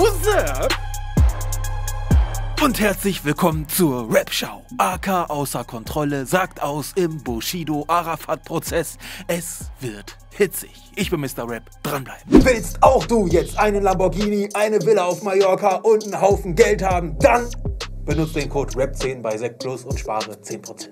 What's Und herzlich willkommen zur Rap-Show. AK außer Kontrolle sagt aus im Bushido-Arafat-Prozess. Es wird hitzig. Ich bin Mr. Rap, dranbleiben. Willst auch du jetzt einen Lamborghini, eine Villa auf Mallorca und einen Haufen Geld haben? Dann benutze den Code RAP10 bei Sekt Plus und spare 10%.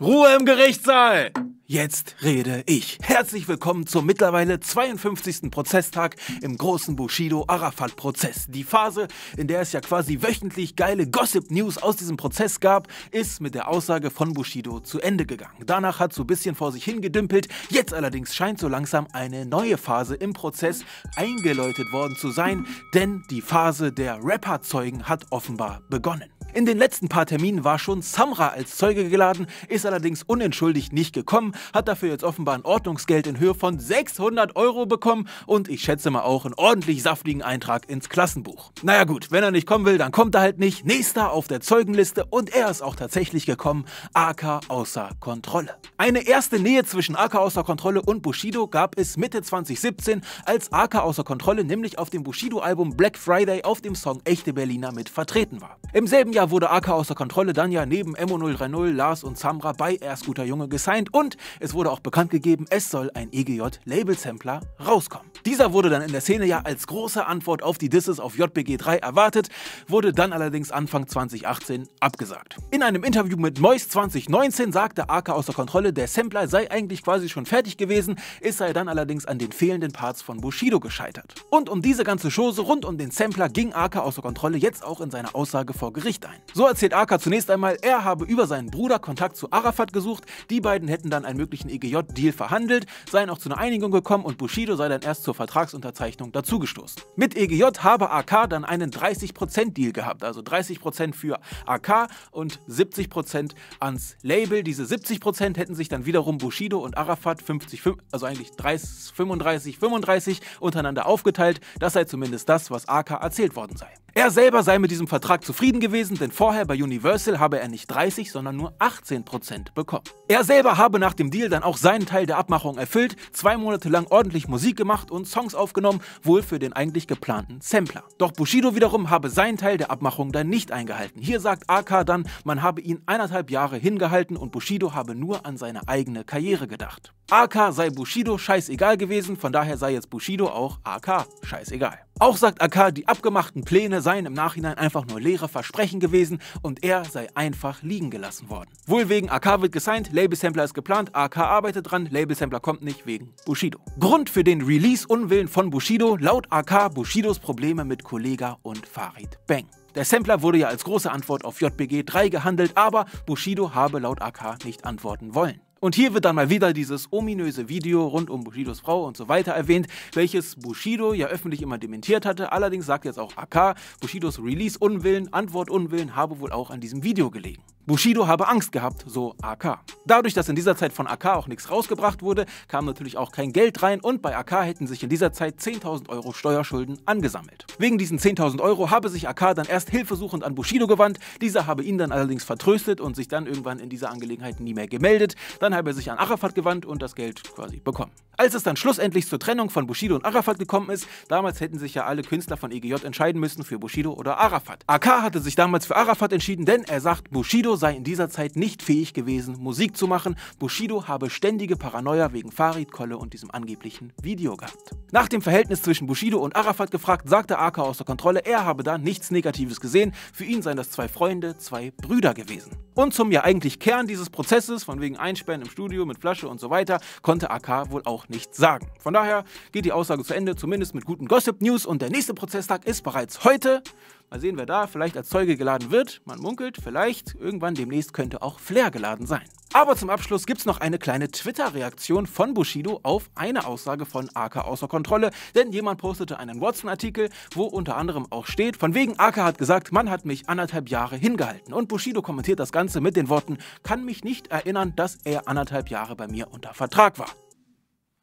Ruhe im Gerichtssaal! Jetzt rede ich. Herzlich willkommen zum mittlerweile 52. Prozesstag im großen Bushido-Arafat-Prozess. Die Phase, in der es ja quasi wöchentlich geile Gossip-News aus diesem Prozess gab, ist mit der Aussage von Bushido zu Ende gegangen. Danach hat so ein bisschen vor sich hingedümpelt. Jetzt allerdings scheint so langsam eine neue Phase im Prozess eingeläutet worden zu sein, denn die Phase der Rapper-Zeugen hat offenbar begonnen. In den letzten paar Terminen war schon Samra als Zeuge geladen, ist allerdings unentschuldigt nicht gekommen, hat dafür jetzt offenbar ein Ordnungsgeld in Höhe von 600 Euro bekommen und ich schätze mal auch einen ordentlich saftigen Eintrag ins Klassenbuch. Naja gut, wenn er nicht kommen will, dann kommt er halt nicht. Nächster auf der Zeugenliste und er ist auch tatsächlich gekommen, AK außer Kontrolle. Eine erste Nähe zwischen AK außer Kontrolle und Bushido gab es Mitte 2017, als AK außer Kontrolle nämlich auf dem Bushido-Album Black Friday auf dem Song Echte Berliner mit vertreten war. Im selben Jahr wurde AK außer Kontrolle dann ja neben MO030, Lars und Samra bei Erst guter Junge gesigned und es wurde auch bekannt gegeben, es soll ein EGJ-Label-Sampler rauskommen. Dieser wurde dann in der Szene ja als große Antwort auf die Disses auf JBG3 erwartet, wurde dann allerdings Anfang 2018 abgesagt. In einem Interview mit Mois 2019 sagte AK außer Kontrolle, der Sampler sei eigentlich quasi schon fertig gewesen, es sei dann allerdings an den fehlenden Parts von Bushido gescheitert. Und um diese ganze Chose rund um den Sampler ging AK außer Kontrolle jetzt auch in seiner Aussage vor Gericht ein sein. So erzählt Aka zunächst einmal, er habe über seinen Bruder Kontakt zu Arafat gesucht, die beiden hätten dann einen möglichen EGJ-Deal verhandelt, seien auch zu einer Einigung gekommen und Bushido sei dann erst zur Vertragsunterzeichnung dazugestoßen. Mit EGJ habe AK dann einen 30%-Deal gehabt, also 30% für AK und 70% ans Label. Diese 70% hätten sich dann wiederum Bushido und Arafat 50, also eigentlich 30, 35, 35 untereinander aufgeteilt. Das sei zumindest das, was AK erzählt worden sei. Er selber sei mit diesem Vertrag zufrieden gewesen, denn denn vorher bei Universal habe er nicht 30, sondern nur 18% bekommen. Er selber habe nach dem Deal dann auch seinen Teil der Abmachung erfüllt, zwei Monate lang ordentlich Musik gemacht und Songs aufgenommen, wohl für den eigentlich geplanten Sampler. Doch Bushido wiederum habe seinen Teil der Abmachung dann nicht eingehalten. Hier sagt AK dann, man habe ihn eineinhalb Jahre hingehalten und Bushido habe nur an seine eigene Karriere gedacht. AK sei Bushido scheißegal gewesen, von daher sei jetzt Bushido auch AK scheißegal. Auch sagt AK, die abgemachten Pläne seien im Nachhinein einfach nur leere Versprechen gewesen und er sei einfach liegen gelassen worden. Wohl wegen AK wird gesigned, Label Sampler ist geplant, AK arbeitet dran, Label Sampler kommt nicht wegen Bushido. Grund für den Release-Unwillen von Bushido, laut AK Bushidos Probleme mit Kollega und Farid Bang. Der Sampler wurde ja als große Antwort auf JBG 3 gehandelt, aber Bushido habe laut AK nicht antworten wollen. Und hier wird dann mal wieder dieses ominöse Video rund um Bushidos Frau und so weiter erwähnt, welches Bushido ja öffentlich immer dementiert hatte. Allerdings sagt jetzt auch AK, Bushidos Release-Unwillen, Antwort-Unwillen habe wohl auch an diesem Video gelegen. Bushido habe Angst gehabt, so AK. Dadurch, dass in dieser Zeit von AK auch nichts rausgebracht wurde, kam natürlich auch kein Geld rein und bei AK hätten sich in dieser Zeit 10.000 Euro Steuerschulden angesammelt. Wegen diesen 10.000 Euro habe sich AK dann erst hilfesuchend an Bushido gewandt, dieser habe ihn dann allerdings vertröstet und sich dann irgendwann in dieser Angelegenheit nie mehr gemeldet, dann habe er sich an Arafat gewandt und das Geld quasi bekommen. Als es dann schlussendlich zur Trennung von Bushido und Arafat gekommen ist, damals hätten sich ja alle Künstler von EGJ entscheiden müssen für Bushido oder Arafat. AK hatte sich damals für Arafat entschieden, denn er sagt, Bushido sei in dieser Zeit nicht fähig gewesen, Musik zu machen. Bushido habe ständige Paranoia wegen Farid Kolle und diesem angeblichen Video gehabt. Nach dem Verhältnis zwischen Bushido und Arafat gefragt, sagte AK außer Kontrolle, er habe da nichts Negatives gesehen. Für ihn seien das zwei Freunde, zwei Brüder gewesen. Und zum ja eigentlich Kern dieses Prozesses, von wegen Einsperren im Studio mit Flasche und so weiter, konnte AK wohl auch nichts sagen. Von daher geht die Aussage zu Ende, zumindest mit guten Gossip-News. Und der nächste Prozesstag ist bereits heute. Mal sehen, wer da vielleicht als Zeuge geladen wird. Man munkelt, vielleicht irgendwann demnächst könnte auch Flair geladen sein. Aber zum Abschluss gibt es noch eine kleine Twitter-Reaktion von Bushido auf eine Aussage von AK außer Kontrolle, denn jemand postete einen Watson-Artikel, wo unter anderem auch steht, von wegen AK hat gesagt, man hat mich anderthalb Jahre hingehalten. Und Bushido kommentiert das Ganze mit den Worten, kann mich nicht erinnern, dass er anderthalb Jahre bei mir unter Vertrag war.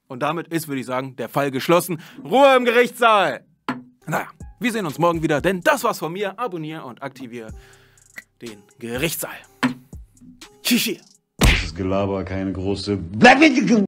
Und damit ist, würde ich sagen, der Fall geschlossen. Ruhe im Gerichtssaal! Naja, wir sehen uns morgen wieder, denn das war's von mir. Abonniere und aktiviere den Gerichtssaal. Tschüss! Gelaber, keine große.